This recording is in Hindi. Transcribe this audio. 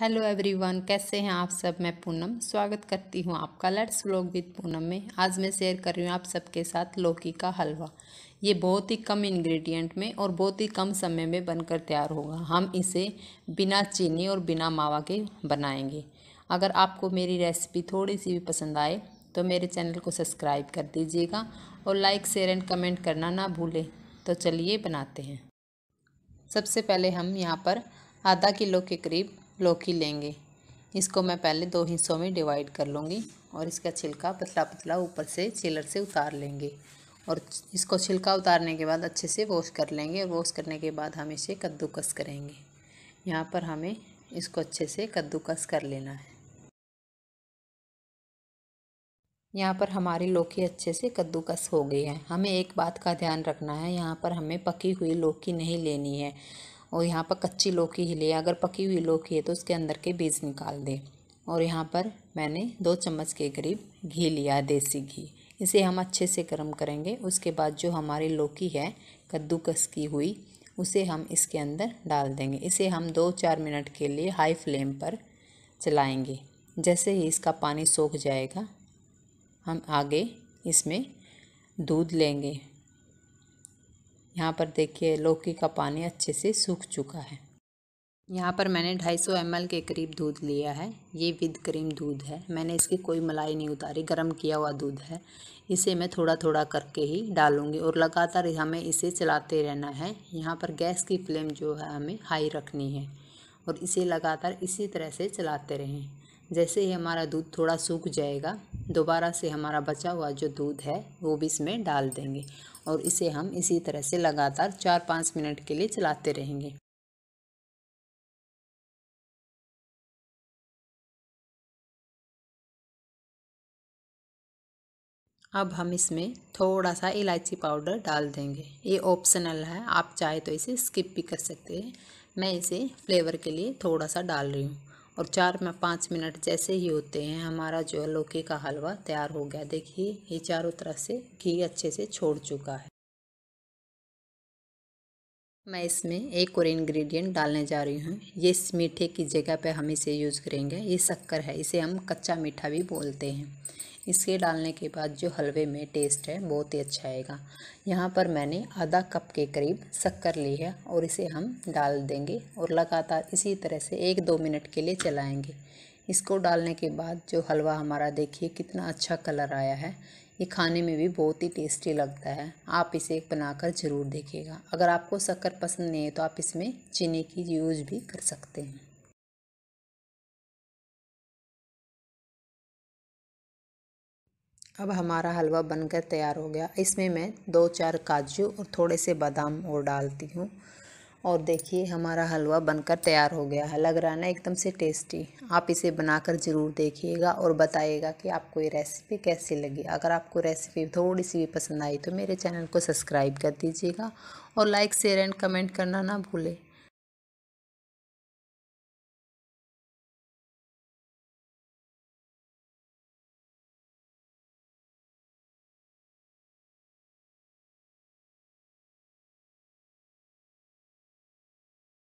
हेलो एवरीवन कैसे हैं आप सब मैं पूनम स्वागत करती हूं आपका लेट्स व्लॉग विद पूनम में आज मैं शेयर कर रही हूं आप सबके साथ लौकी का हलवा ये बहुत ही कम इंग्रेडिएंट में और बहुत ही कम समय में बनकर तैयार होगा हम इसे बिना चीनी और बिना मावा के बनाएंगे अगर आपको मेरी रेसिपी थोड़ी सी भी पसंद आए तो मेरे चैनल को सब्सक्राइब कर दीजिएगा और लाइक शेयर एंड कमेंट करना ना भूलें तो चलिए बनाते हैं सबसे पहले हम यहाँ पर आधा किलो के करीब लौकी लेंगे इसको मैं पहले दो हिस्सों में डिवाइड कर लूँगी और इसका छिलका पतला पतला ऊपर से छिलर से उतार लेंगे और इसको छिलका उतारने के बाद अच्छे से वॉश कर लेंगे और वॉश करने के बाद हम इसे कद्दूकस करेंगे यहाँ पर हमें इसको अच्छे से कद्दूकस कर लेना है यहाँ पर हमारी लौकी अच्छे से कद्दूकस हो गई है हमें एक बात का ध्यान रखना है यहाँ पर हमें पकी हुई लौकी नहीं लेनी है और यहाँ पर कच्ची लौकी ही ले अगर पकी हुई लौकी है तो उसके अंदर के बीज निकाल दें और यहाँ पर मैंने दो चम्मच के करीब घी लिया देसी घी इसे हम अच्छे से गर्म करेंगे उसके बाद जो हमारी लौकी है कद्दूकस की हुई उसे हम इसके अंदर डाल देंगे इसे हम दो चार मिनट के लिए हाई फ्लेम पर चलाएंगे जैसे ही इसका पानी सोख जाएगा हम आगे इसमें दूध लेंगे यहाँ पर देखिए लौकी का पानी अच्छे से सूख चुका है यहाँ पर मैंने 250 सौ के करीब दूध लिया है ये विद क्रीम दूध है मैंने इसकी कोई मलाई नहीं उतारी गर्म किया हुआ दूध है इसे मैं थोड़ा थोड़ा करके ही डालूँगी और लगातार हमें इसे चलाते रहना है यहाँ पर गैस की फ्लेम जो है हमें हाई रखनी है और इसे लगातार इसी तरह से चलाते रहें जैसे ही हमारा दूध थोड़ा सूख जाएगा दोबारा से हमारा बचा हुआ जो दूध है वो भी इसमें डाल देंगे और इसे हम इसी तरह से लगातार चार पाँच मिनट के लिए चलाते रहेंगे अब हम इसमें थोड़ा सा इलायची पाउडर डाल देंगे ये ऑप्शनल है आप चाहे तो इसे स्किप भी कर सकते हैं मैं इसे फ्लेवर के लिए थोड़ा सा डाल रही हूँ और चार में पाँच मिनट जैसे ही होते हैं हमारा जो है लौकी का हलवा तैयार हो गया देखिए ये चारों तरफ से घी अच्छे से छोड़ चुका है मैं इसमें एक और इंग्रेडिएंट डालने जा रही हूँ ये इस मीठे की जगह पे हम इसे यूज़ करेंगे ये शक्कर है इसे हम कच्चा मीठा भी बोलते हैं इसके डालने के बाद जो हलवे में टेस्ट है बहुत ही अच्छा आएगा यहाँ पर मैंने आधा कप के करीब शक्कर ली है और इसे हम डाल देंगे और लगातार इसी तरह से एक दो मिनट के लिए चलाएंगे इसको डालने के बाद जो हलवा हमारा देखिए कितना अच्छा कलर आया है ये खाने में भी बहुत ही टेस्टी लगता है आप इसे बनाकर ज़रूर देखिएगा अगर आपको शक्कर पसंद नहीं है तो आप इसमें चीनी की यूज़ भी कर सकते हैं अब हमारा हलवा बनकर तैयार हो गया इसमें मैं दो चार काजू और थोड़े से बादाम और डालती हूँ और देखिए हमारा हलवा बनकर तैयार हो गया है लग रहा ना एकदम से टेस्टी आप इसे बनाकर ज़रूर देखिएगा और बताइएगा कि आपको ये रेसिपी कैसी लगी अगर आपको रेसिपी थोड़ी सी भी पसंद आई तो मेरे चैनल को सब्सक्राइब कर दीजिएगा और लाइक शेयर एंड कमेंट करना ना भूलें